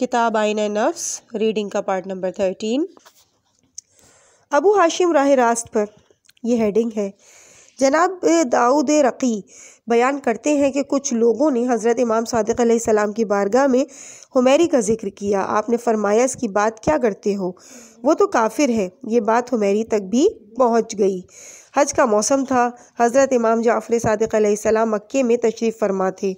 किताब आइन नफ्स रीडिंग का part number thirteen Abu Hashim राह रास्त पर यह हेडिंग है जनाब दाऊद रकी बयान करते हैं कि कुछ लोगों ने हज़रत इमाम सदक सलाम की बारगाह में हुमैरी का जिक्र किया आपने फरमाया इसकी बात क्या करते हो वो तो काफिर है ये बात हुमैरी तक भी पहुंच गई हज का मौसम था हज़रत इमाम जाफ़र सदक सलाम मक्के में तशरीफ़ फरमा थे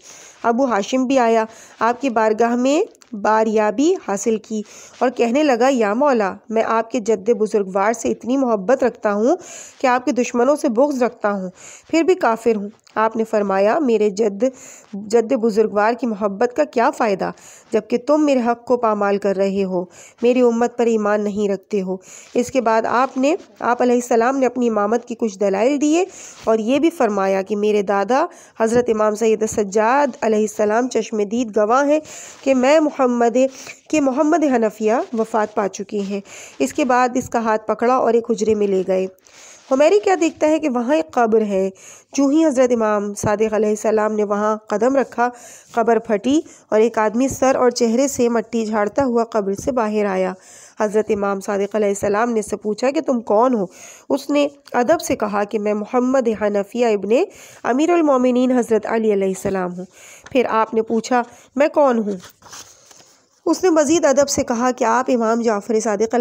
अबू हाशिम भी आया आपकी बारगाह में बारियाबी हासिल की और कहने लगा या मौला मैं आपके जद्द बुज़ुर्गवार से इतनी मोहब्बत रखता हूँ कि आपके दुश्मनों से बुग्ज़ रखता हूँ फिर भी काफिर हूँ आपने फरमाया मेरे जद जद बुज़ुर्गवार की मोहब्बत का क्या फ़ायदा जबकि तुम मेरे हक़ को पामाल कर रहे हो मेरी उम्मत पर ईमान नहीं रखते हो इसके बाद आपने आप सलाम ने अपनी इमामत की कुछ दलाइल दिए और ये भी फरमाया कि मेरे दादा हज़रत इमाम सैद सज्जाद सलाम चश्मदीद गवाह हैं कि मैं मोहम्मद के मोहम्मद हनफिया वफ़ात पा चुकी हैं इसके बाद इसका हाथ पकड़ा और एक हजरे में ले गए हमेरी क्या देखता है कि वहाँ एक कब्र है जो ही हज़रत इमाम सादिक सलाम ने वहाँ कदम रखा कब्र फटी और एक आदमी सर और चेहरे से मट्टी झाड़ता हुआ कब्र से बाहर आया हज़रत इमाम सादिक सलाम ने से पूछा कि तुम कौन हो उसने अदब से कहा कि मैं मोहम्मद हनफिया इबन अमीरमिन हज़रत सलाम हूँ फिर आपने पूछा मैं कौन हूँ उसने मज़ीद अदब से कहा कि आप इमाम जाफ़र सदक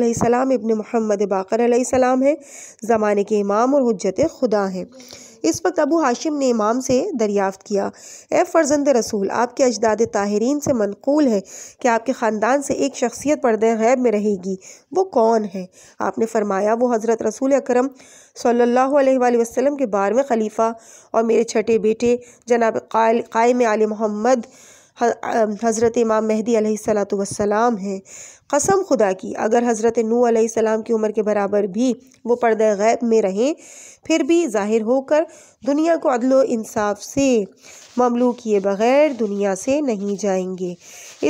इबन महमद बाकर सलाम हैं ज़माने के इमाम और हजत खुदा हैं इस वक्त अबू हाशिम ने इमाम से दरियाफ़त किया ए फ़र्जंद रसूल आपके अजदाद ताहरीन से मनकूल है कि आपके ख़ानदान से एक शख्सियत पर्दे गैब में रहेगी वो कौन है आपने फरमाया वो हज़रत रसूल अक्रम सल्ला वसलम के बारहवें खलीफ़ा और मेरे छठे बेटे जनाब कायम आल मोहम्मद हज़रत इमाम महदी सलाम हैं कसम खुदा की अगर हज़रत नू सलाम की उम्र के बराबर भी वो पर्दे गैब में रहें फिर भी ज़ाहिर होकर दुनिया को अदलो इंसाफ से ममलू किए बग़ैर दुनिया से नहीं जाएंगे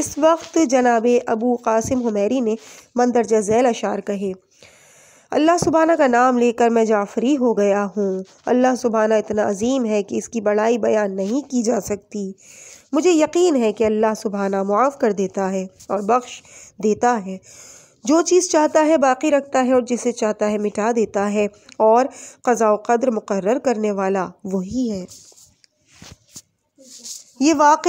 इस वक्त जनाब अबू कासिम हमेरी ने मंदरजा जैल अशार कहे अल्लाह सुबहाना का नाम लेकर मैं जाफरी हो गया हूँ अल्लाह सुबहाना इतना अजीम है कि इसकी बड़ाई बयान नहीं की जा सकती मुझे यकीन है कि अल्लाह सुबहाना मुआफ़ कर देता है और बख्श देता है जो चीज़ चाहता है बाकी रखता है और जिसे चाहता है मिटा देता है और क़ज़ा कद्र मुकर करने वाला वही है ये वाक़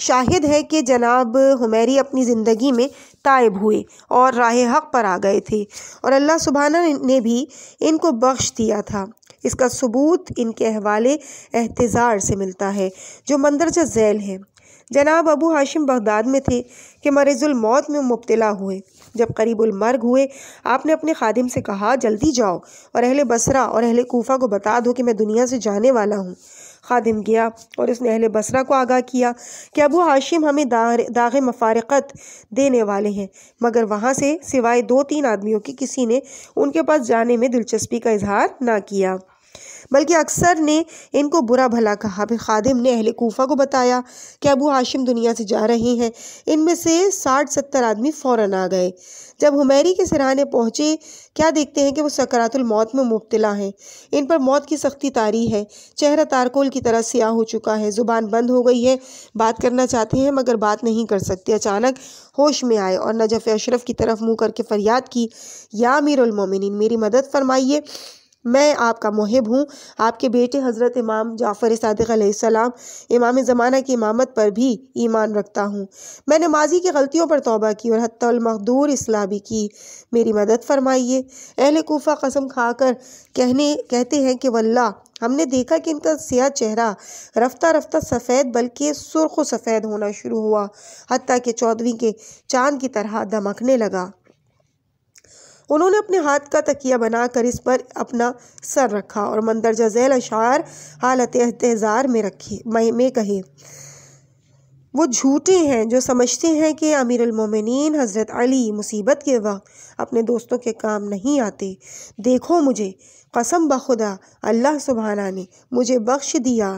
शाहिद है कि जनाब हुमैरी अपनी ज़िंदगी में तायब हुए और राह हक़ पर आ गए थे और अल्लाह सुबहाना ने भी इनको बख्श दिया था इसका सबूत इनके हवाले एहतज़ार से मिलता है जो मंदरजा ज़ैल है जनाब अबू हाशिम बगदाद में थे कि मौत में मुबतला हुए जब करीबुलमर्ग हुए आपने अपने खादिम से कहा जल्दी जाओ और अहले बसरा और अहले कोफा को बता दो कि मैं दुनिया से जाने वाला हूँ खादिम गया और उसने अहले बसरा को आगाह किया कि अबू हाशिम हमें दाग मफारकत देने वाले हैं मगर वहाँ से सिवाय दो तीन आदमियों की किसी ने उनके पास जाने में दिलचस्पी का इजहार ना किया बल्कि अक्सर ने इनको बुरा भला कहा फिर खादिम ने अहले कोफा को बताया कि अबू हाशिम दुनिया से जा रहे हैं इनमें से साठ सत्तर आदमी फ़ौर आ गए जब हुमैरी के सराहने पहुँचे क्या देखते हैं कि वो सकरातुल मौत में मुबतला हैं इन पर मौत की सख्ती तारी है चेहरा तारकोल की तरह स्याह हो चुका है ज़ुबान बंद हो गई है बात करना चाहते हैं मगर बात नहीं कर सकते अचानक होश में आए और नजफ़ अशरफ की तरफ मुंह करके फरियाद की या मीरमिन मेरी मदद फरमाइए मैं आपका मुहिब हूँ आपके बेटे हज़रत इमाम जाफ़र सदक इमाम ज़माना की इमामत पर भी ईमान रखता हूँ मैंने माजी की गलतियों पर तोबा की और हतमदूर असलाह भी की मेरी मदद फरमाइए अहल कोफ़ा कसम खाकर कहने कहते हैं कि वल्ला हमने देखा कि इनका सियाह चेहरा रफ्ता रफ्ता सफ़ेद बल्कि व सफ़ेद होना शुरू हुआ हती कि चौदहवीं के चाँद की तरह दमकने लगा उन्होंने अपने हाथ का तकिया बनाकर इस पर अपना सर रखा और मंदरजा झैल अशार हालत एहतजार में रखी में कहे वो झूठे हैं जो समझते हैं कि अमीर अमीरमिन हज़रत अली मुसीबत के वक्त अपने दोस्तों के काम नहीं आते देखो मुझे कसम बखुदा अल्लाह सुबहाना ने मुझे बख्श दिया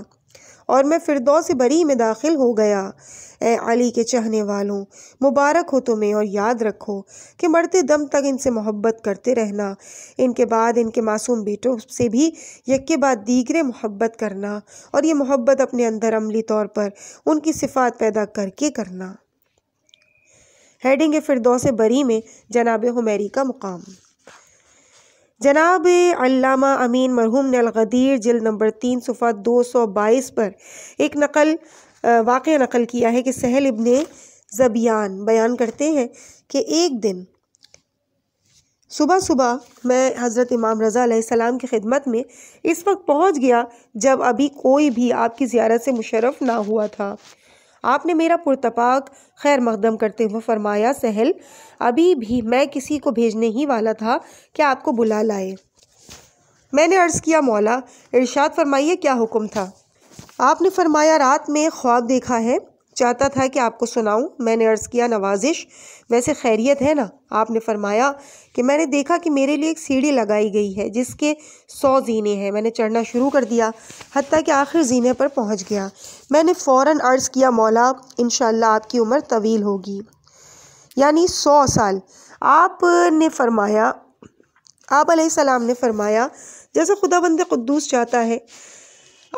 और मैं से बरी में दाखिल हो गया ए अली के चाहने वालों मुबारक हो तुम्हें और याद रखो कि मरते दम तक इनसे मोहब्बत करते रहना इनके बाद इनके मासूम बेटों से भी यके बाद दीगरे मोहब्बत करना और ये मोहब्बत अपने अंदर अमली तौर पर उनकी सिफात पैदा करके करना हेडिंग फिर दौसे से बरी में जनाब हमेरी का मुकाम जनाब अल्लामा अमीन मरहूम ने अलगदीर जिल नंबर तीन सफ़ा दो सौ बाईस पर एक नकल वाक़ नकल किया है कि सहल इबन ज़बियान बयान करते हैं कि एक दिन सुबह सुबह मैं हज़रत इमाम रज़ा सलाम की खिदमत में इस वक्त पहुंच गया जब अभी कोई भी आपकी ज़्यारत से मुशरफ ना हुआ था आपने मेरा पुरतपाक खैर मकदम करते हुए फरमाया सहल अभी भी मैं किसी को भेजने ही वाला था कि आपको बुला लाए मैंने अर्ज़ किया मौला इरशाद फरमाइए क्या हुक्म था आपने फरमाया रात में ख्वाब देखा है चाहता था कि आपको सुनाऊं मैंने अर्ज़ किया नवाजिश वैसे खैरियत है ना आपने फरमाया कि मैंने देखा कि मेरे लिए एक सीढ़ी लगाई गई है जिसके सौ जीने हैं मैंने चढ़ना शुरू कर दिया हती कि आखिर जीने पर पहुंच गया मैंने फ़ौर अर्ज़ किया मौला इन आपकी उम्र तवील होगी यानी सौ साल आपने फरमाया आप ने फरमाया जैसे खुदा बंद चाहता है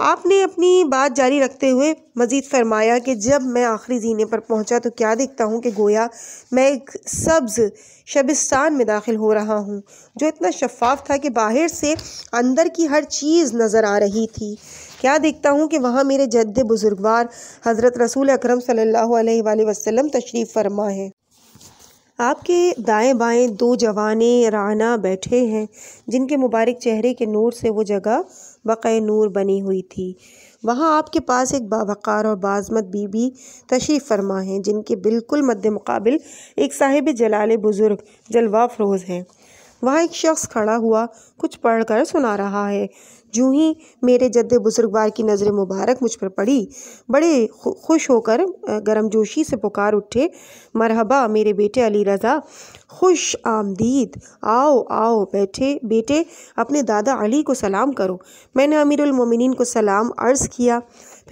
आपने अपनी बात जारी रखते हुए मज़ीद फरमाया कि जब मैं आखिरी जीने पर पहुंचा तो क्या देखता हूं कि गोया मैं एक सब्ज़ शबिस्तान में दाखिल हो रहा हूं जो इतना शफाफ था कि बाहर से अंदर की हर चीज़ नज़र आ रही थी क्या देखता हूँ कि वहाँ मेरे जद बुज़ुर्गवार हज़रत रसूल अक्रम सल्ला अलैहि तशरीफ़ फरमा है आपके दाएं बाएं दो जवाने राना बैठे हैं जिनके मुबारक चेहरे के नूर से वो जगह बक़ नूर बनी हुई थी वहाँ आपके पास एक बावक़ार और बाज़मत बीबी तशरीफ़ फरमा हैं जिनके बिल्कुल मद्द मुकाबिल एक साहिब जलाल बुज़ुर्ग जलवा फरोज़ हैं वहाँ एक शख्स खड़ा हुआ कुछ पढ़ कर सुना रहा है जूँ ही मेरे जद्द बुजुर्गवार की नज़र मुबारक मुझ पर पड़ी बड़े खुश होकर गर्मजोशी से पुकार उठे मरहबा मेरे बेटे अली रज़ा खुश आमदीद आओ आओ बैठे बेटे अपने दादा अली को सलाम करो मैंने अमीरमिन को सलाम अर्ज़ किया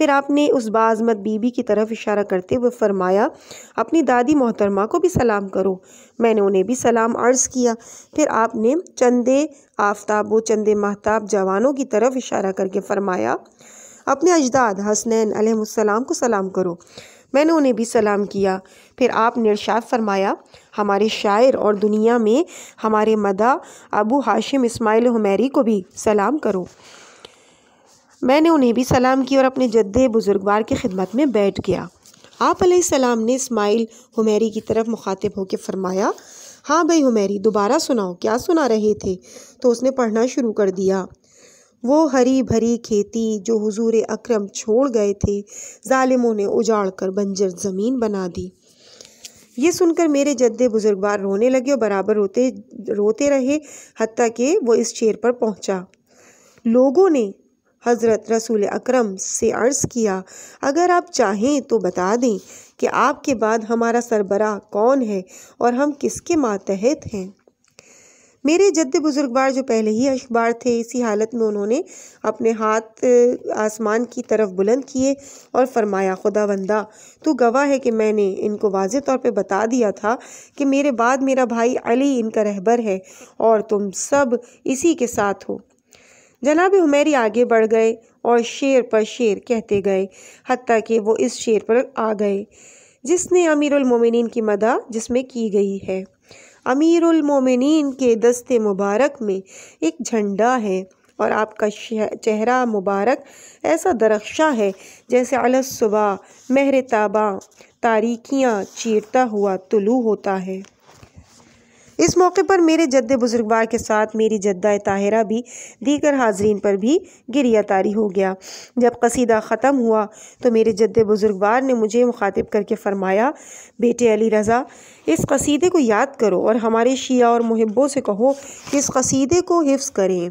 फिर आपने उस बाज़मत बीबी की तरफ इशारा करते हुए फरमाया अपनी दादी मोहतरमा को भी सलाम करो मैंने उन्हें भी सलाम अर्ज़ किया फिर आपने चंदे आफ्ताब व चंदे महताब जवानों की तरफ इशारा करके फरमाया अपने अजदाद हसनैन अलैहिस्सलाम को सलाम करो मैंने उन्हें भी सलाम किया फिर आप निर्शाद फरमाया हमारे शायर और दुनिया में हमारे मदा अबू हाशिम इस्माइल हुमैरी को भी सलाम करो मैंने उन्हें भी सलाम किया और अपने जद्दे बुज़ुर्गवार की खिदमत में बैठ गया आप सलाम ने इस्माइल हुमैरी की तरफ मुखातिब होकर फरमाया हाँ भाई हुमैरी दोबारा सुनाओ क्या सुना रहे थे तो उसने पढ़ना शुरू कर दिया वो हरी भरी खेती जो हुजूर अकरम छोड़ गए थे ालिमों ने उजाड़ कर बंजर ज़मीन बना दी ये सुनकर मेरे जद्दे बुज़ुर्गवार रोने लगे और बराबर रोते रोते रहे हती कि वो इस शेर पर पहुंचा लोगों ने हज़रत रसूल अकरम से अर्ज़ किया अगर आप चाहें तो बता दें कि आपके बाद हमारा सरबरा कौन है और हम किसके मातहत हैं मेरे जद्द बार जो पहले ही अखबार थे इसी हालत में उन्होंने अपने हाथ आसमान की तरफ बुलंद किए और फरमाया खुदा बंदा तो गवाह है कि मैंने इनको वाज तौर पे बता दिया था कि मेरे बाद मेरा भाई अली इनका रहबर है और तुम सब इसी के साथ हो जनाब हमेरी आगे बढ़ गए और शेर पर शेर कहते गए हती कि वो इस शेर पर आ गए जिसने अमीरमिन की मदा जिसमें की गई है अमीरमिन के दस्ते मुबारक में एक झंडा है और आपका चेहरा मुबारक ऐसा दरख्शा है जैसे अलसुबा महर ताबा तारीखियाँ चीरता हुआ तुलू होता है इस मौके पर मेरे जद्द बुजुर्गवार के साथ मेरी जद्दा ताहिरा भी दीगर हाजरीन पर भी गिरिया तारी हो गया जब कसीदा ख़त्म हुआ तो मेरे जद्द बुजुर्गवार ने मुझे मुखातिब करके फ़रमाया बेटे अली रज़ा इस कसीदे को याद करो और हमारे शिया और महब्बों से कहो कि इस कसीदे को हिफ्स करें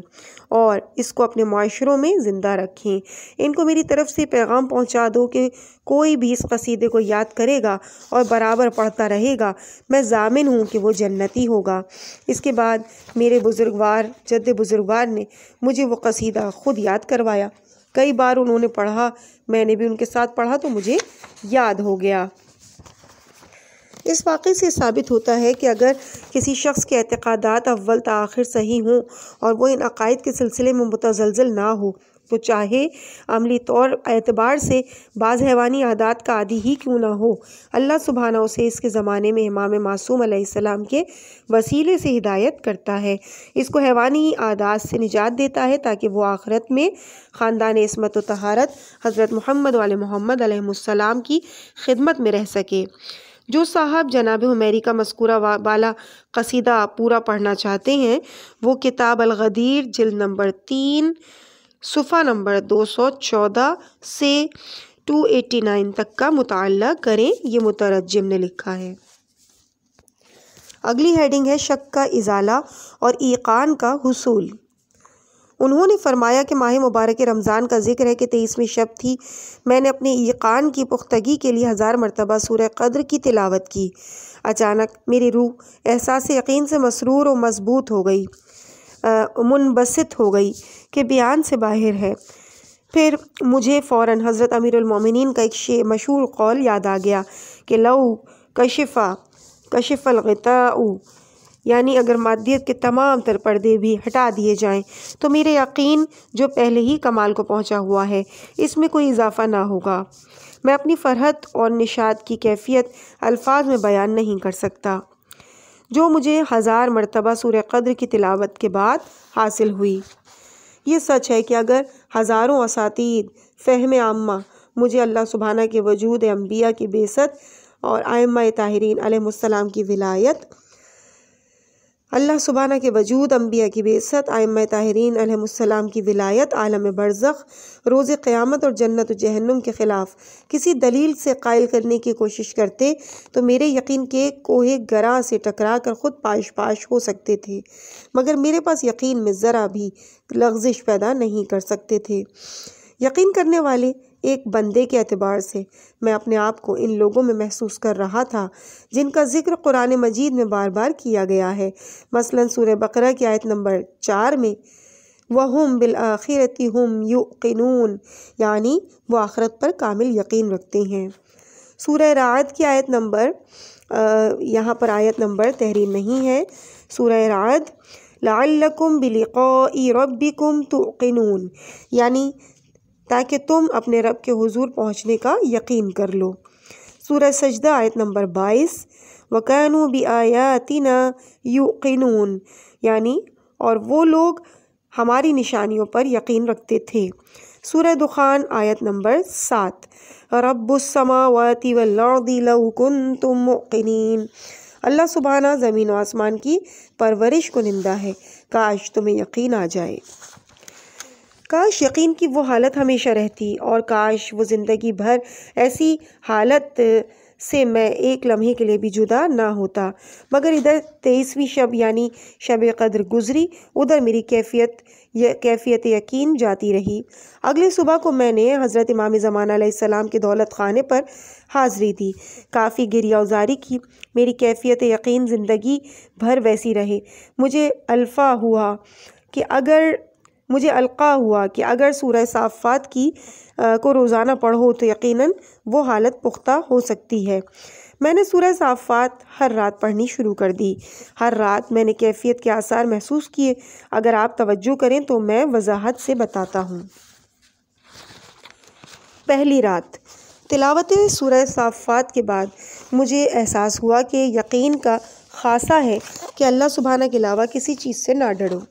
और इसको अपने माशरों में ज़िंदा रखें इनको मेरी तरफ़ से पैगाम पहुंचा दो कि कोई भी इस कसीदे को याद करेगा और बराबर पढ़ता रहेगा मैं जामिन हूँ कि वो जन्नती होगा इसके बाद मेरे बुज़ुर्गवार जद बुज़ुर्गवार ने मुझे वो कसीदा ख़ुद याद करवाया कई बार उन्होंने पढ़ा मैंने भी उनके साथ पढ़ा तो मुझे याद हो गया इस वाक़े से साबित होता है कि अगर किसी शख्स के अतकादात अव्वल आख़िर सही हों और वह इन अकायद के सिलसिले में मुतजलजल ना हो तो चाहे अमली तौर एतबार से बाज़ हैवानी आदात का आदि ही क्यों ना हो अल्लाह सुबहाना उसे इसके ज़माने में इमाम मासूम अलैहिस्सलाम के वसीले से हिदायत करता है इसको हैवानी आदात से निजात देता है ताकि वो आखरत में ख़ानदान इसमत तहारत हज़रत मोहम्मद वाल मोहम्मद की खिदमत में रह सके जो साहब जनाब हमेरी का मस्कूरा वाला कसीदा पूरा पढ़ना चाहते हैं वो किताब अलगदीर जिल नंबर तीन सफ़ा नंबर दो सौ चौदह से टू एटी नाइन तक का मुताल करें ये मुतरजम ने लिखा है अगली हेडिंग है शक का इजाला और ईकान का हसूल उन्होंने फरमाया कि माह मुबारक रमज़ान का जिक्र है कि तेईसवीं शब थी मैंने अपने यकान की पुख्तगी के लिए हज़ार मरतबा सूर कद्र की तिलावत की अचानक मेरी रूह एहसास यकीन से मसरूर और मजबूत हो गई मुनबसत हो गई कि बयान से बाहर है फिर मुझे फ़ौर हज़रत अमीरमिन का एक मशहूर कौल याद आ गया कि लऊ कशिफ़ा गता यानी अगर मादियत के तमाम तर पर्दे भी हटा दिए जाएं तो मेरे यकीन जो पहले ही कमाल को पहुंचा हुआ है इसमें कोई इजाफा ना होगा मैं अपनी फ़रहत और निशात की कैफियत अल्फाज में बयान नहीं कर सकता जो मुझे हज़ार मरतबा सूर कद्र की तिलावत के बाद हासिल हुई ये सच है कि अगर हज़ारों असातीद फ़हम आमा मुझे अल्लाह सुबहाना के वजूद अम्बिया की बेसत और आयमा ताहरीन आलम की विलायत अल्लाह सुबहाना के वजूद अम्बिया की बेसत आयम ताहरीन अलहसम की विलायत आलम बरज़ रोज़ क़्यामत और जन्नत जहन्नुम के ख़िलाफ़ किसी दलील से कायल करने की कोशिश करते तो मेरे यकीन के कोहे गरा से टकरा कर ख़ुद पाश पाश हो सकते थे मगर मेरे पास यकीन में ज़रा भी लग्जिश पैदा नहीं कर सकते थे यकीन करने वाले एक बंदे के अतबार से मैं अपने आप को इन लोगों में महसूस कर रहा था जिनका जिक्र कुरान मजीद में बार बार किया गया है मसलन सूर बकरा की आयत नंबर चार में बिल आख़िरती हम युकिनून यानी वह आखरत पर कामिल यकीन रखते हैं सूर रात की आयत नंबर यहाँ पर आयत नंबर तहरीर नहीं है सूर रात लालकुम रबिकुम तो यानी ताकि तुम अपने रब के हुजूर पहुँचने का यकीन कर लो सूरह सजदा आयत नंबर बाईस वकानू भी आयातिना यूकिनून यानी और वो लोग हमारी निशानियों पर यकीन रखते थे सूरह दुखान आयत नंबर सात रबुस्समावती वल्लौदी लहुकुन तुम मुकिन अल्लाह सुबहाना ज़मीन व आसमान की परवरिश को निंदा है काश तुम्हें यकीन आ जाए काश यकीन की वो हालत हमेशा रहती और काश वो ज़िंदगी भर ऐसी हालत से मैं एक लम्हे के लिए भी जुदा ना होता मगर इधर तेईसवीं शब यानी शब कदर गुज़री उधर मेरी कैफियत कैफियत यकीन जाती रही अगले सुबह को मैंने हज़रत इमाम ज़मान के दौलत खाने पर हाज़री दी काफ़ी गिरिया उजारी की मेरी कैफियत यकीन ज़िंदगी भर वैसी रहे मुझे अल्फा हुआ कि अगर मुझे अलका हुआ कि अगर सूर साफ़ात की आ, को रोज़ाना पढ़ो तो यकीनन वो हालत पुख्ता हो सकती है मैंने सूरह साफ़ात हर रात पढ़नी शुरू कर दी हर रात मैंने कैफियत के आसार महसूस किए अगर आप तवज्जो करें तो मैं वजाहत से बताता हूँ पहली रात तिलावत सूर साफ़ात के बाद मुझे एहसास हुआ कि यकीन का खासा है कि अल्लाह सुबहाना के अलावा किसी चीज़ से ना डरो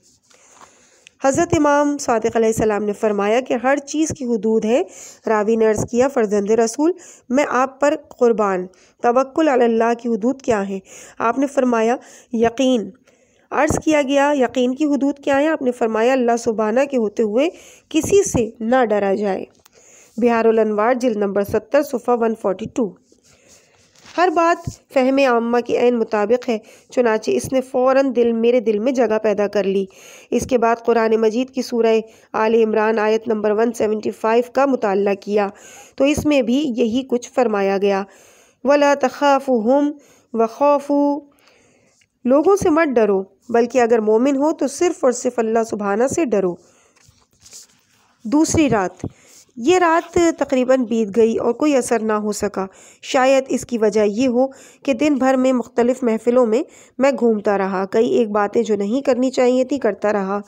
हज़रत इमाम सदक सलाम ने फरमाया कि हर चीज़ की हदूद है रावी ने अर्ज़ किया फ़र्जंद रसूल मैं आप पर क़ुरबान तवक्ल अल्लाह की हदूद क्या है आपने फरमाया यकीन अर्ज़ किया गया यकीन की हदूद क्या है आपने फरमाया अल्लाह सुबहाना के होते हुए किसी से ना डरा जाए बिहार अनवार जिल नंबर सत्तर सुफ़ा वन फोटी टू हर बात फहम आमा के आन मुताबिक है चुनाचे इसने फ़ौर दिल मेरे दिल में जगह पैदा कर ली इसके बाद कुरान मजीद की सूरह आल इमरान आयत नंबर वन सेवेंटी फ़ाइव का मुताल किया तो इसमें भी यही कुछ फरमाया गया वला तखाफ़ हम व खौफू लोगों से मत डरो बल्कि अगर मोमिन हो तो सिर्फ़ और सिर्फ अल्लाह सुबहाना से डरो दूसरी रात ये रात तकरीबन बीत गई और कोई असर ना हो सका शायद इसकी वजह यह हो कि दिन भर में मुख्तलिफ़ महफ़िलों में मैं घूमता रहा कई एक बातें जो नहीं करनी चाहिए थी करता रहा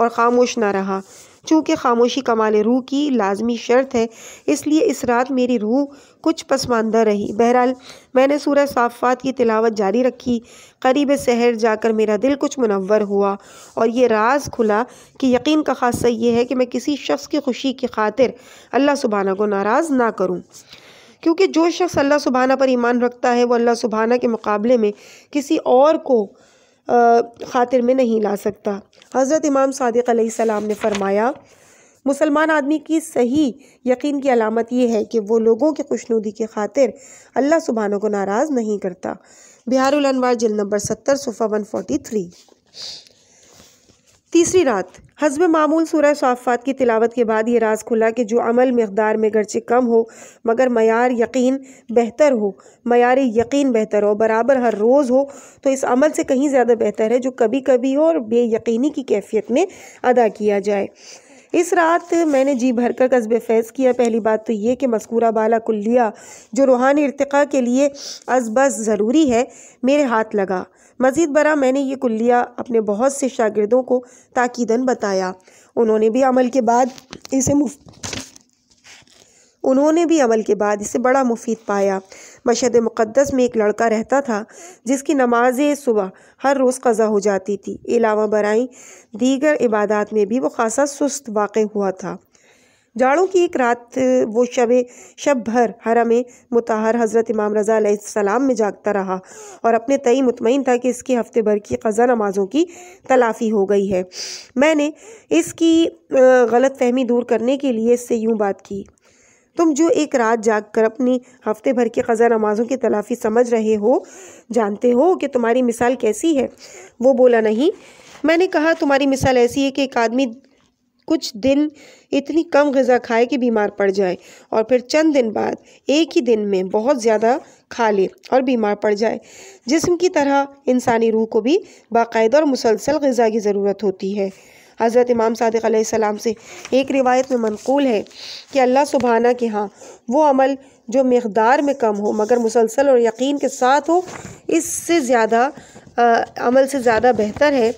और ख़ामोश ना रहा चूँकि खामोशी कमाल रूह की लाजमी शर्त है इसलिए इस रात मेरी रूह कुछ पसमानदा रही बहरहाल मैंने सूरह साफ़ात की तिलावत जारी रखी करीब शहर जाकर मेरा दिल कुछ मुनवर हुआ और ये राज खुला कि यकीन का खासा ये है कि मैं किसी शख्स की खुशी की खातिर अल्लाह सुबहाना को नाराज़ ना करूँ क्योंकि जो शख्स अल्लाह सुबहाना पर ईमान रखता है वो अल्लाह सुबहाना के मुकाबले में किसी और को खातिर में नहीं ला सकता हज़रत इमाम सदक सलाम ने फरमाया मुसलमान आदमी की सही यकीन की अलामत यह है कि वो लोगों के खुशनुदी की खातिर अल्लाह सुबहानों को नाराज़ नहीं करता बिहार उलनवार जिल नंबर सत्तर सुफा वन फोर्टी थ्री तीसरी रात हजब मामूल सूरह साफ़ात की तिलावत के बाद ये राज खुला कि जो अमल मकदार में गरचे कम हो मगर मैार यकीन बेहतर हो मैार यकीन बेहतर हो बराबर हर रोज़ हो तो इस अमल से कहीं ज़्यादा बेहतर है जो कभी कभी हो और बेयकीनी की कैफियत में अदा किया जाए इस रात मैंने जी भर कर कस्ब फैज़ किया पहली बात तो ये कि मस्कूरा बाला कुल्लिया जो रूहानी इरतका के लिए अजबस ज़रूरी है मेरे हाथ लगा मज़ीद बरा मैंने ये कुल्लिया अपने बहुत से शागिदों को ताकीदन बताया उन्होंने भी अमल के बाद इसे उन्होंने भी अमल के बाद इसे बड़ा मुफीद पाया मशद मुक़दस में एक लड़का रहता था जिसकी नमाज सुबह हर रोज़ कज़ा हो जाती थी अलावा बरई दीगर इबादत में भी वो खासा सुस्त वाक़ हुआ था जाड़ों की एक रात वो शब शब भर में मुतहर हज़रत इमाम रज़ा सलाम में जागता रहा और अपने तई मुतमिन था कि इसके हफ्ते भर की ख़ज़ा नमाज़ों की तलाफ़ी हो गई है मैंने इसकी गलत फहमी दूर करने के लिए इससे यूँ बात की तुम जो एक रात जाग कर अपनी हफ्ते भर की ख़ज़ा नमाज़ों की तलाफ़ी समझ रहे हो जानते हो कि तुम्हारी मिसाल कैसी है वो बोला नहीं मैंने कहा तुम्हारी मिसाल ऐसी है कि एक आदमी कुछ दिन इतनी कम गज़ा खाए कि बीमार पड़ जाए और फिर चंद दिन बाद एक ही दिन में बहुत ज़्यादा खा ले और बीमार पड़ जाए जिसम की तरह इंसानी रूह को भी बाकायदा और मुसलसल गज़ा की ज़रूरत होती है हज़रत इमाम सदक सलाम से एक रिवायत में मनकूल है कि अल्लाह सुबहाना के यहाँ वो अमल जो मकदार में कम हो मगर मुसलसल और यकीन के साथ हो इससे ज़्यादा अमल से ज़्यादा बेहतर है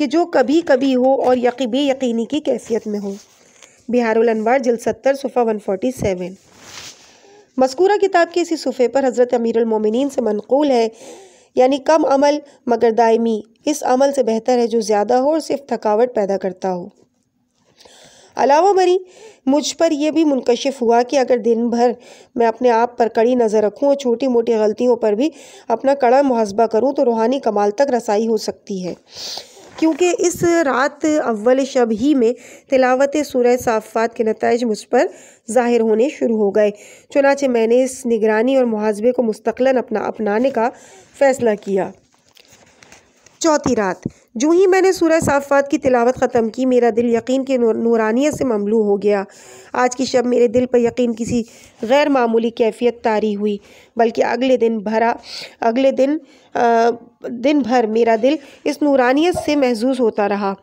कि जो कभी कभी हो और यकी बे यकीनी की कैफियत में हो बिहारनवार जल सत्तर सफ़ा वन फोटी सेवन मस्कूरा किताब के इसी सफ़े पर हज़रत अमीरमिन से मनकूल है यानी कम अमल मगर दायमी इस अमल से बेहतर है जो ज़्यादा हो और सिर्फ थकावट पैदा करता हो अलावा मरी मुझ पर यह भी मुनकशिफ़ हुआ कि अगर दिन भर मैं अपने आप पर कड़ी नज़र रखूं और छोटी मोटी गलतियों पर भी अपना कड़ा मुहासबा करूं तो रूहानी कमाल तक रसाई हो सकती है क्योंकि इस रात अव्वल शब ही में तिलावत सूरह साफ़ात के नतज मुझ पर ज़ाहिर होने शुरू हो गए चुनाचे मैंने इस निगरानी और मुहासबे को मुस्तकलन अपना अपनाने का फ़ैसला किया चौथी रात जूँ ही मैंने सूर साफ़ात की तिलावत ख़त्म की मेरा दिल यकीन के नूरानियत से ममलू हो गया आज की शब मेरे दिल पर यकीन किसी गैर मामूली कैफियत तारी हुई बल्कि अगले दिन भरा अगले दिन आ, दिन भर मेरा दिल इस नूरानियत से महजूस होता रहा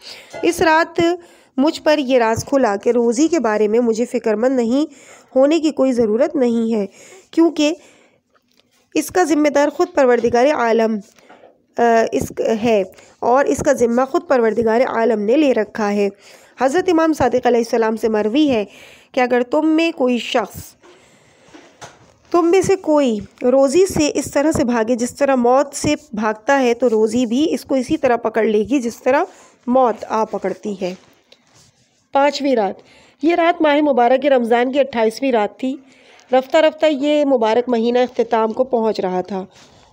इस रात मुझ पर यह राज खुला कि रोज़ी के बारे में मुझे फ़िक्रमंद नहीं होने की कोई ज़रूरत नहीं है क्योंकि इसका ज़िम्मेदार ख़ुद परवरदिगार आलम इस है और इसका ज़िम्मा ख़ुद परवरदिगार आलम ने ले रखा है हज़रत इमाम सदक से मरवी है कि अगर तुम में कोई शख्स तुम में से कोई रोज़ी से इस तरह से भागे जिस तरह मौत से भागता है तो रोज़ी भी इसको इसी तरह पकड़ लेगी जिस तरह मौत आ पकड़ती है पाँचवीं रात ये रात माह मुबारक रमज़ान की अट्ठाईसवीं रात थी रफ्ता रफ्ता ये मुबारक महीना अख्ताम को पहुँच रहा था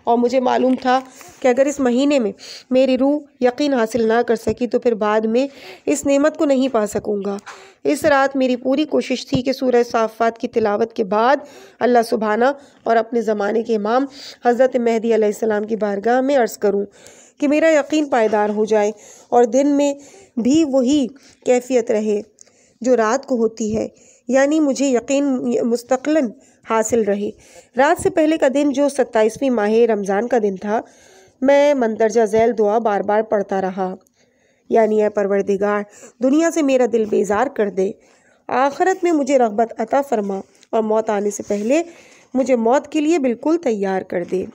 और मुझे मालूम था कि अगर इस महीने में मेरी रूह यकीन हासिल ना कर सकी तो फिर बाद में इस नेमत को नहीं पा सकूँगा इस रात मेरी पूरी कोशिश थी कि सूरह साफ़ात की तिलावत के बाद अल्लाह सुबहाना और अपने ज़माने के इमाम हज़रत महदी आलाम की बारगाह में अर्ज़ करूँ कि मेरा यकीन पायदार हो जाए और दिन में भी वही कैफियत रहे जो रात को होती है यानी मुझे यकीन मुस्तकिल हासिल रही रात से पहले का दिन जो सत्ताईसवीं माह रमज़ान का दिन था मैं मंदरजा झैल दुआ बार बार पढ़ता रहा यानी है परवरदिगार दुनिया से मेरा दिल बेजार कर दे आखरत में मुझे रगबत अता फरमा और मौत आने से पहले मुझे मौत के लिए बिल्कुल तैयार कर दे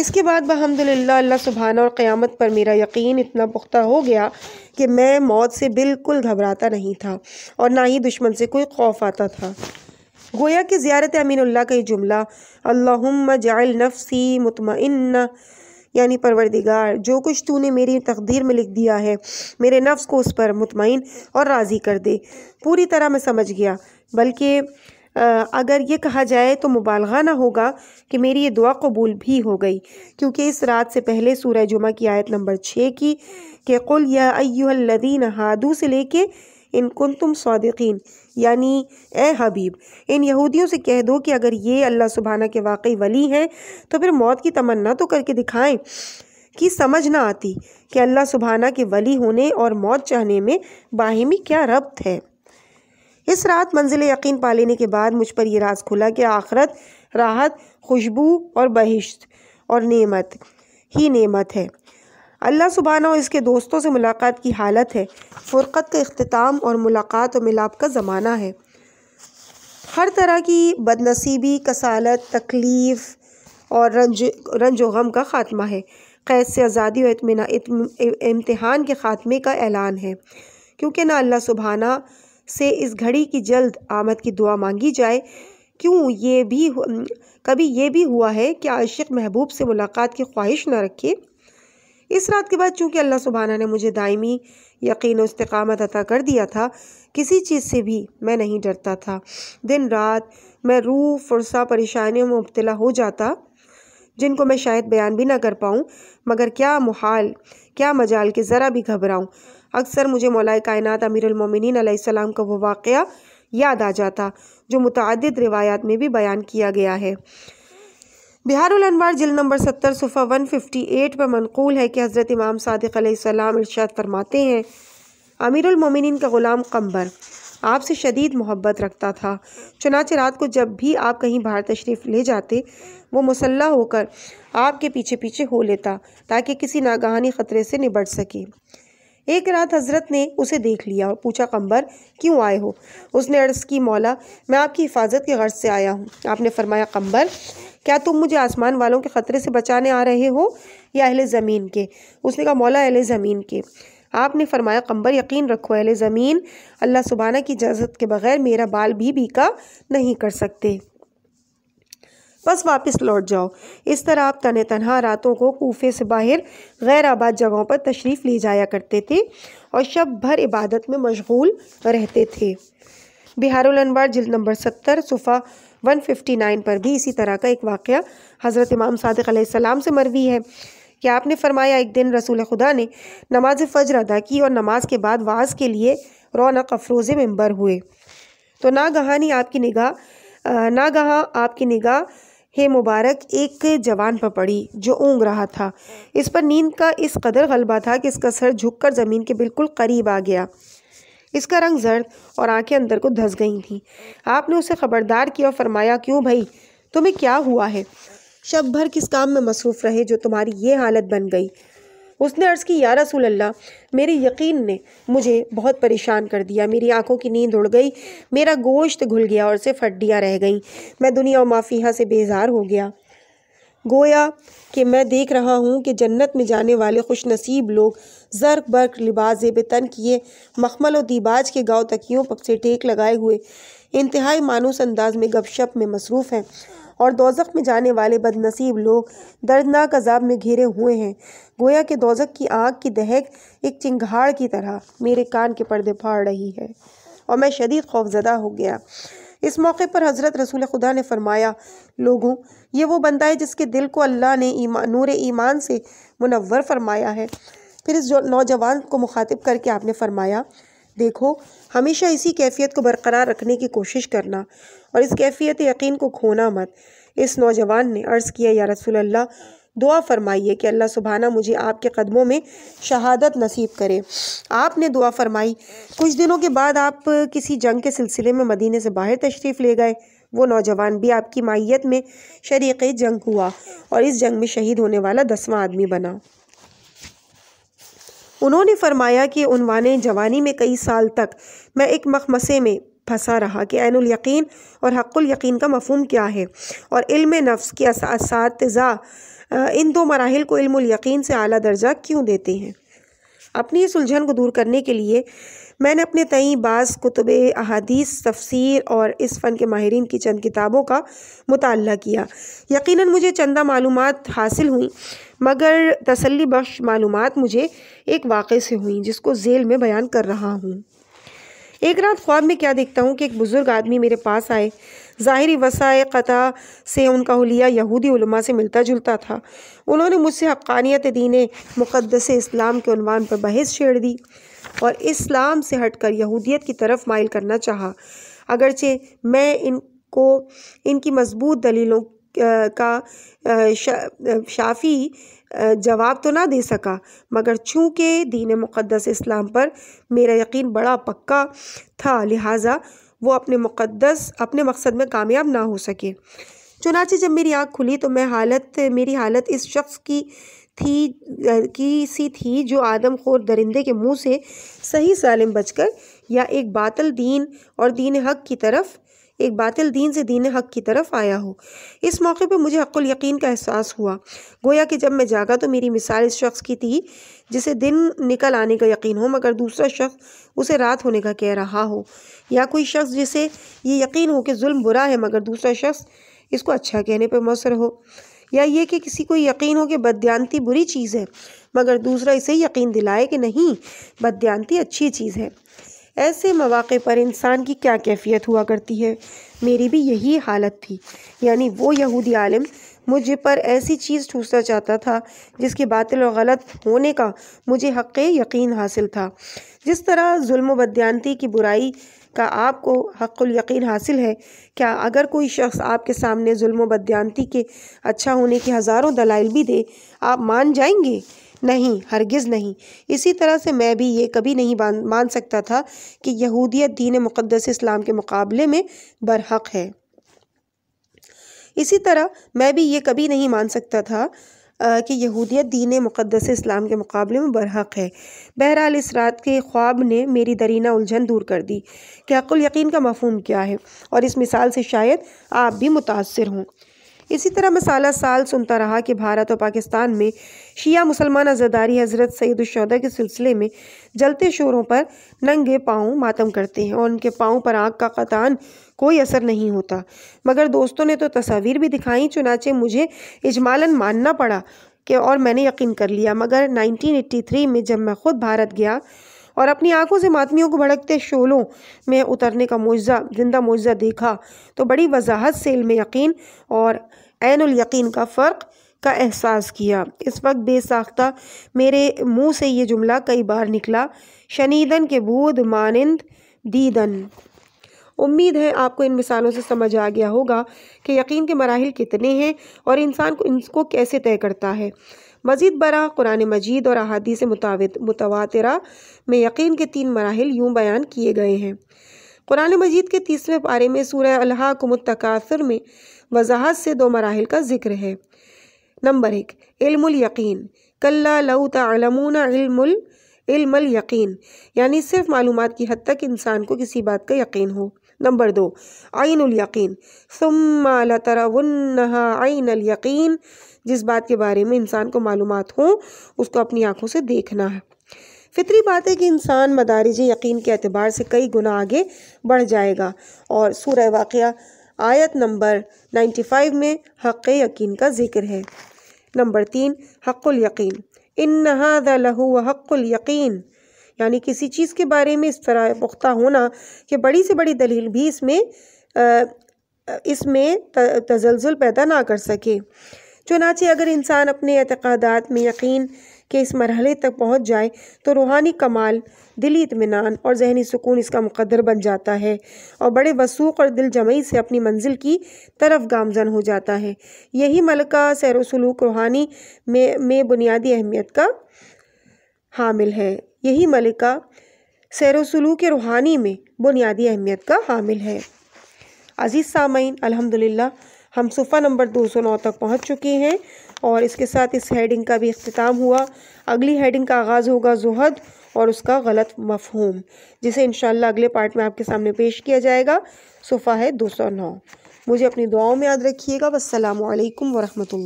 इसके बाद बहमदिल्ला अल्लाह सुबहाना और क़्यामत पर मेरा यकीन इतना पुख्ता हो गया कि मैं मौत से बिल्कुल घबराता नहीं था और ना ही दुश्मन से कोई खौफ आता था गोया कि ज़्यारत अमीनुल्लाह का ये जुमला अल्लाम जाल नफसी मुतमिन यानी परवरदिगार जो कुछ तूने मेरी तकदीर में लिख दिया है मेरे नफ्स को उस पर मुतमिन और राज़ी कर दे पूरी तरह मैं समझ गया बल्कि अगर ये कहा जाए तो मुबालगा ना होगा कि मेरी ये दुआ कबूल भी हो गई क्योंकि इस रात से पहले सूरह जुमा की आयत नंबर छः की कि कुल या अयुल्लदीन हादू से लेके इनकुन तुम सौदकिन यानी ए हबीब इन यहूदियों से कह दो कि अगर ये अल्लाह सुबहाना के वाकई वली हैं तो फिर मौत की तमन्ना तो करके दिखाएं कि समझ ना आती कि अल्लाह सुबहाना के वली होने और मौत चाहने में बाहिमी क्या रब्त है इस रात मंजिल यकीन पा लेने के बाद मुझ पर यह राज खुला कि आखरत राहत खुशबू और बहिश्त और नेमत ही नेमत है अल्लाह सुबहाना और इसके दोस्तों से मुलाकात की हालत है फ़ुरक़त का अख्ताम और मुलाकात और मिलाप का ज़माना है हर तरह की बदनसीबी कसालत तकलीफ़ और रंज रंज गम का ख़ात्मा है क़ैद से आज़ादी और इतमिन इम्तहान के ख़ात्मे का ऐलान है क्योंकि ना अल्लाह सुबहाना से इस घड़ी की जल्द आमद की दुआ मांगी जाए क्यों ये भी कभी ये भी हुआ है कि आशिक महबूब से मुलाकात की ख्वाहिश न रखे इस रात के बाद चूँकि अल्लाह सुबहाना ने मुझे दायमी यकीन इस्तकामत अता कर दिया था किसी चीज़ से भी मैं नहीं डरता था दिन रात मैं रूह फुरसा परेशानियों में मुबतला हो जाता जिनको मैं शायद बयान भी ना कर पाऊँ मगर क्या मुहाल क्या मजाल के ज़रा भी घबराऊँ अक्सर मुझे मौलाए कायनत अमीरमिन सलाम का वो वाक़ याद आ जाता जो मुतद रिवायात में भी बयान किया गया है बिहार अनवार जिल नंबर सत्तर सुफ़ा वन फिफ्टी एट पर मनकूल है कि हज़रत इमाम सदक़म इर्शाद फरमाते हैं अमीरमिन का ग़ुलाम कम्बर आपसे शदीद मोहब्बत रखता था चुनाच रात को जब भी आप कहीं बाहर तशरीफ़ ले जाते वो मुसल्ला होकर आपके पीछे पीछे हो लेता ताकि किसी नागहानी ख़तरे से निबट सके एक रात हजरत ने उसे देख लिया और पूछा कंबर क्यों आए हो उसने अर्ज़ की मौला मैं आपकी हिफाजत के गर्ज से आया हूँ आपने फरमाया कंबर क्या तुम मुझे आसमान वालों के ख़तरे से बचाने आ रहे हो या अहले ज़मीन के उसने कहा मौला अहल ज़मीन के आपने फरमाया कंबर यकीन रखो अहले ज़मीन अल्लाह सुबाना की इजाज़त के बग़ैर मेरा बाल भी बीका नहीं कर सकते बस वापस लौट जाओ इस तरह आप तन तनहा रातों को कोफे से बाहर गैर आबाद जगहों पर तशरीफ़ ले जाया करते थे और शब भर इबादत में मशगूल रहते थे बिहारुल जिल नंबर सत्तर सुफा 159 पर भी इसी तरह का एक वाक़ हज़रत इमाम सदक से मरवी है कि आपने फरमाया एक दिन रसूल खुदा ने नमाज फ़जर अदा की और नमाज के बाद वाज के लिए रौनक अफरोज़ मेम्बर हुए तो नागहानी आपकी निगाह नागहाँ आपकी निगाह हे मुबारक एक जवान पर पड़ी जो ऊँग रहा था इस पर नींद का इस कदर गलबा था कि इसका सर झुककर ज़मीन के बिल्कुल करीब आ गया इसका रंग जर्द और आंखें अंदर को धस गई थीं आपने उसे खबरदार किया और फरमाया क्यों भाई तुम्हें क्या हुआ है शब भर किस काम में मसरूफ़ रहे जो तुम्हारी ये हालत बन गई उसने अर्ज़ की या रसूल अल्लाह मेरे यकीन ने मुझे बहुत परेशान कर दिया मेरी आंखों की नींद उड़ गई मेरा गोश्त घुल गया और सिर्फ हड्डियाँ रह गईं मैं दुनिया और माफिया से बेजार हो गया गोया कि मैं देख रहा हूँ कि जन्नत में जाने वाले नसीब लोग जर्क बर्क लिबास जेब तन किए मखमल और दीबाज के गाँव तकियों पर से टेक लगाए हुए इंतहाई मानूस अंदाज में गपशप में मसरूफ़ हैं और दोजक में जाने वाले बदनसीब लोग दर्दनाक अजाब में घिरे हुए हैं गोया के दोजक की आँख की दहक एक चिंगाड़ की तरह मेरे कान के पर्दे फाड़ रही है और मैं शदीद खौफजदा हो गया इस मौके पर हज़रत रसूल खुदा ने फरमाया लोगों ये वो बंदा है जिसके दिल को अल्लाह ने ईमा नूर ईमान से मुनवर फरमाया है फिर इस नौजवान को मुखातिब करके आपने फरमाया देखो हमेशा इसी कैफियत को बरकरार रखने की कोशिश करना और इस कैफियत यकीन को खोना मत इस नौजवान ने अर्ज़ किया या रसूल अल्लाह दुआ फरमाइए कि अल्लाह सुबहाना मुझे आपके कदमों में शहादत नसीब करे आपने दुआ फरमाई कुछ दिनों के बाद आप किसी जंग के सिलसिले में मदीने से बाहर तशरीफ़ ले गए वो नौजवान भी आपकी माइत में शरीक जंग हुआ और इस जंग में शहीद होने वाला दसवां आदमी बना उन्होंने फरमाया कि उनवान जवानी में कई साल तक मैं एक मखमसे में फंसा रहा कि आन यकीन और हक़ुल यकीन का मफहम क्या है और इल्म नफ्स के असातज़ा इन दो मराहल को इल्म यकीन से अली दर्जा क्यों देते हैं अपनी इस उलझन को दूर करने के लिए मैंने अपने तई बाज़ कुतुब अहादीस तफसीर और इस फ़न के माहरीन की चंद किताबों का मुताल किया यकीन मुझे चंदा मालूम हासिल हुई मगर तसली बख्श मालूम मुझे एक वाक़े से हुई जिसको जेल में बयान कर रहा हूँ एक रात ख्वाब में क्या देखता हूँ कि एक बुज़ुर्ग आदमी मेरे पास आए ज़ाहरी वसाए क़ता से उनका हलिया यहूदी उलमा से मिलता जुलता था उन्होंने मुझसे हक़ानियत दीन मुक़दस इस्लाम के अनवान पर बहस छेड़ दी और इस्लाम से हटकर यहूदियत की तरफ माइल करना चाहा अगरचे मैं इनको इनकी मजबूत दलीलों का शा, शाफी जवाब तो ना दे सका मगर चूँकि दीन मुक़दस इस्लाम पर मेरा यकीन बड़ा पक्का था लिहाजा वो अपने मुक़दस अपने मकसद में कामयाब ना हो सके चुनाचे जब मेरी आँख खुली तो मैं हालत मेरी हालत इस शख्स की थी की सी थी जो आदम खोर दरिंदे के मुंह से सही सालिम बचकर या एक बातल दीन और दीन हक की तरफ एक बातिल दीन से दीन हक की तरफ आया हो इस मौके पर मुझे हकुल यकीन का एहसास हुआ गोया कि जब मैं जागा तो मेरी मिसाल इस शख्स की थी जिसे दिन निकल आने का यकीन हो मगर दूसरा शख्स उसे रात होने का कह रहा हो या कोई शख्स जिसे ये यकीन हो कि जुल्म बुरा है मगर दूसरा शख्स इसको अच्छा कहने पर मौसर हो या ये कि किसी को यकीन हो कि बद्यांती बुरी चीज़ है मगर दूसरा इसे यकीन दिलाए कि नहीं बदयांती अच्छी चीज़ है ऐसे मौाक़े पर इंसान की क्या कैफियत हुआ करती है मेरी भी यही हालत थी यानी वो यहूदी आलम मुझे पर ऐसी चीज़ ठूसना चाहता था जिसके बातिल और गलत होने का मुझे हक़ यकीन हासिल था जिस तरह जुल्म की बुराई का आपको हक़ुल यकीन हासिल है क्या अगर कोई शख्स आपके सामने जुल्म बदयांती के अच्छा होने के हज़ारों दलाइल भी दे आप मान जाएंगे नहीं हरगिज़ नहीं इसी तरह से मैं भी ये कभी नहीं मान सकता था कि यहूदियत दीन मुक़दस इस्लाम के मुकाबले में बरहक़ है इसी तरह मैं भी ये कभी नहीं मान सकता था कि यहूदियत दीन मुक़दस इस्लाम के मुकाबले में बरहक है बहरहाल इस रात के ख्वाब ने मेरी दरीना उलझन दूर कर दी कि अक्ल यकीन का मफहम क्या है और इस मिसाल से शायद आप भी मुतासर हों इसी तरह मैं साल साल सुनता रहा कि भारत और पाकिस्तान में शिया मुसलमान अजादारी हज़रत सैदा के सिलसिले में जलते शोरों पर नंगे पाँव मातम करते हैं और उनके पाँव पर आँख का कतान कोई असर नहीं होता मगर दोस्तों ने तो तस्वीर भी दिखाई चुनाचे मुझे इजमालन मानना पड़ा कि और मैंने यकीन कर लिया मगर 1983 में जब मैं ख़ुद भारत गया और अपनी आंखों से मातमियों को भड़कते शोलों में उतरने का मुआजा जिंदा मुआवजा देखा तो बड़ी वजाहत से इल्म यकीन और ऐन यकीन का फ़र्क का एहसास किया इस वक्त बेसाख्ता मेरे मुंह से ये जुमला कई बार निकला शनिदन के बूद मानंद दीदन उम्मीद है आपको इन मिसालों से समझ आ गया होगा कि यकीन के मराहल कितने हैं और इंसान को इनको कैसे तय करता है मज़ीद बरा कुरान मजीद और अहादी से मुतवा में यकीन के तीन मराहल यूँ बयान किए गए हैं कुरान मजीद के तीसरे पारे में सूर्य अल्हा में वजाहत से दो मराहल का जिक्र है नंबर एक इल्मीन यकीन कल्ला यकीन यानी सिर्फ मालूम की हद तक इंसान को किसी बात का यकीन हो नंबर दो आइनयकीन सुम्मा लतरवन्नहा जिस बात के बारे में इंसान को मालूम हो उसको अपनी आँखों से देखना है फितरी बात है कि इंसान मदारज यकीन के अतबार से कई गुना आगे बढ़ जाएगा और सूर्य वाक़ आयत नंबर नाइन्टी फ़ाइव में हक़ यकीन का जिक्र है नंबर तीन हक़ुल यकीन इन नहा व हक़ुल यकीन यानी किसी चीज़ के बारे में इस तरह पुख्ता होना कि बड़ी से बड़ी दलील भी इसमें इसमें तजलजल पैदा ना कर सके चुनाचे अगर इंसान अपने अतकदात में यकीन के इस मरहले तक पहुँच जाए तो रूहानी कमाल दिली इतमान और जहनी सुकून इसका मुकदर बन जाता है और बड़े वसूख और दिल जमई से अपनी मंजिल की तरफ गामजन हो जाता है यही मलका सैर सलूक रूहानी में में बुनियादी अहमियत का हामिल है यही मलिका सैरसलू के रूहानी में बुनियादी अहमियत का हामिल है अज़ीज़ सामीन अलहमदिल्ला हम सुफ़ा नंबर दो सौ नौ तक पहुंच चुके हैं और इसके साथ इस हेडिंग का भी अख्ताम हुआ अगली हेडिंग का आगाज़ होगा जहद और उसका गलत मफहूम जिसे इन अगले पार्ट में आपके सामने पेश किया जाएगा सुफ़ा है दो सौ नौ मुझे अपनी दुआओं में याद रखिएगा वालकम वरहमल